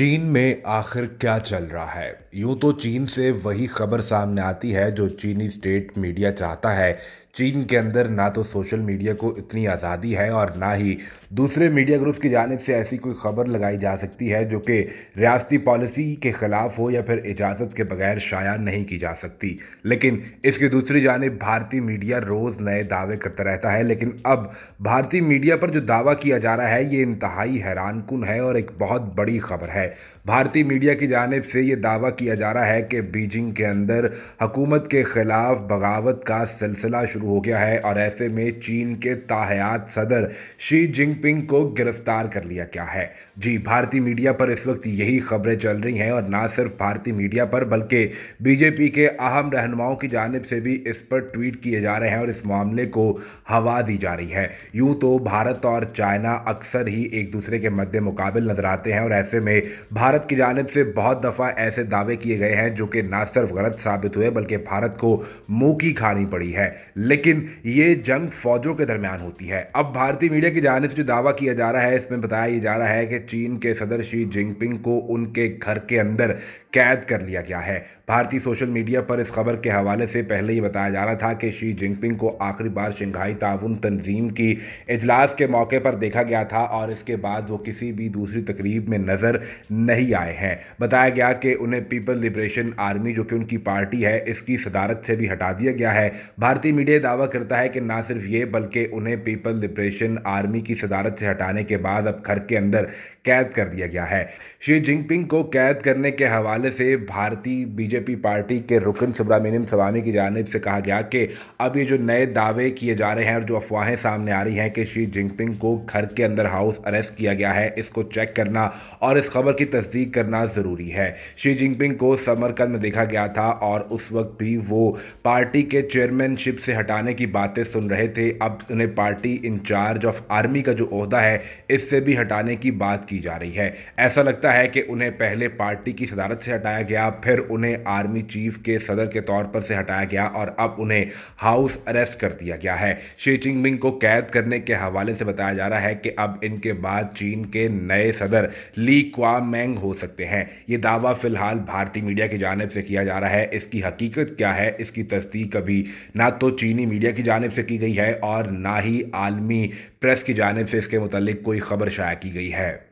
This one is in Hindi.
चीन में आखिर क्या चल रहा है यूं तो चीन से वही खबर सामने आती है जो चीनी स्टेट मीडिया चाहता है चीन के अंदर ना तो सोशल मीडिया को इतनी आज़ादी है और ना ही दूसरे मीडिया ग्रुप्स की जानब से ऐसी कोई खबर लगाई जा सकती है जो कि रियासती पॉलिसी के ख़िलाफ़ हो या फिर इजाज़त के बगैर शाया नहीं की जा सकती लेकिन इसकी दूसरी जानब भारतीय मीडिया रोज़ नए दावे करता रहता है लेकिन अब भारतीय मीडिया पर जो दावा किया जा रहा है ये इंतहाई हैरानकुन है और एक बहुत बड़ी खबर है भारतीय मीडिया की जानब से ये दावा किया जा रहा है कि बीजिंग के अंदर हकूमत के खिलाफ बगावत का सिलसिला शुरू हो गया है और ऐसे में चीन के ताहयात सदर शी जिनपिंग को गिरफ्तार कर लिया गया है जी भारतीय मीडिया पर इस वक्त यही खबरें चल रही हैं और ना सिर्फ भारतीय मीडिया पर बल्कि बीजेपी के अहम रहनुमाओं की जानब से भी इस पर ट्वीट किए जा रहे हैं और इस मामले को हवा दी जा रही है यूं तो भारत और चाइना अक्सर ही एक दूसरे के मद्दे मुकाबल नजर आते हैं और ऐसे में भारत की जानब से बहुत दफ़ा ऐसे दावे किए गए हैं जो कि ना सिर्फ गलत साबित हुए बल्कि भारत को मुँह की खानी पड़ी है लेकिन ये जंग फौजों के दरमियान होती है अब भारतीय मीडिया की जानब से जो दावा किया जा रहा है इसमें बताया जा रहा है कि चीन के सदर शी जिनपिंग को उनके घर के अंदर कैद कर लिया गया है भारतीय सोशल मीडिया पर इस खबर के हवाले से पहले ही बताया जा रहा था कि शी जिनपिंग को आखिरी बार शंघाई ताउन तंजीम की इजलास के मौके पर देखा गया था और इसके बाद वो किसी भी दूसरी तकरीब में नज़र नहीं आए हैं बताया गया कि उन्हें पीपल लिबरेशन आर्मी जो कि उनकी पार्टी है इसकी सदारत से भी हटा दिया गया है भारतीय मीडिया दावा करता है कि ना सिर्फ ये बल्कि उन्हें पीपल लिबरेशन आर्मी की सदारत से हटाने के बाद अब घर के अंदर कैद कर दिया गया है शी जिनपिंग को कैद करने के हवाले पहले से भारतीय बीजेपी पार्टी के रुकन सुब्रमण्यम स्वामी की जानब से कहा गया कि अब ये जो नए दावे किए जा रहे हैं और जो अफवाहें सामने आ रही हैं कि शी जिनपिंग को घर के अंदर हाउस अरेस्ट किया गया है इसको चेक करना और इस खबर की तस्दीक करना ज़रूरी है शी जिनपिंग को समरकंद में देखा गया था और उस वक्त भी वो पार्टी के चेयरमैनशिप से हटाने की बातें सुन रहे थे अब उन्हें पार्टी इंचार्ज ऑफ आर्मी का जो अहदा है इससे भी हटाने की बात की जा रही है ऐसा लगता है कि उन्हें पहले पार्टी की सदारत से से हटाया गया फिर उन्हें आर्मी चीफ के सदर के तौर पर से हटाया गया और अब उन्हें हाउस अरेस्ट कर दिया गया है शी चिंगमिंग को कैद करने के हवाले से बताया जा रहा है कि अब इनके बाद चीन के नए सदर ली क्वा मैंग हो सकते हैं ये दावा फिलहाल भारतीय मीडिया की जानब से किया जा रहा है इसकी हकीकत क्या है इसकी तस्दीक अभी ना तो चीनी मीडिया की जानब से की गई है और ना ही आलमी प्रेस की जानब से इसके मुतालिक कोई खबर शाया की गई है